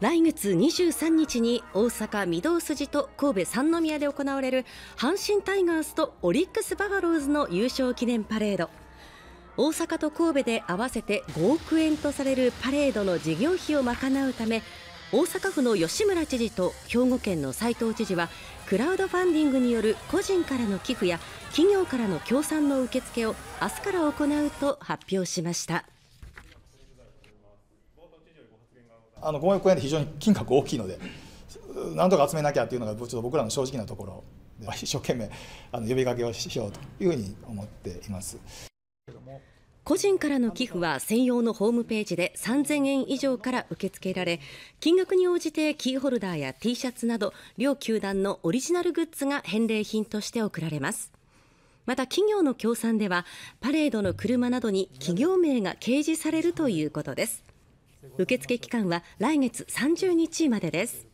来月23日に大阪・御堂筋と神戸三宮で行われる阪神タイガースとオリックス・バファローズの優勝記念パレード大阪と神戸で合わせて5億円とされるパレードの事業費を賄うため大阪府の吉村知事と兵庫県の斉藤知事はクラウドファンディングによる個人からの寄付や企業からの協賛の受付を明日から行うと発表しました。あの5億円って非常に金額大きいのでなんとか集めなきゃっていうのがちょっと僕らの正直なところで一生懸命あの呼びかけをしようというふうに思っています。個人からの寄付は専用のホームページで3000円以上から受け付けられ金額に応じてキーホルダーや T シャツなど両球団のオリジナルグッズが返礼品として贈られますまた企業の協賛ではパレードの車などに企業名が掲示されるということです受付期間は来月30日までです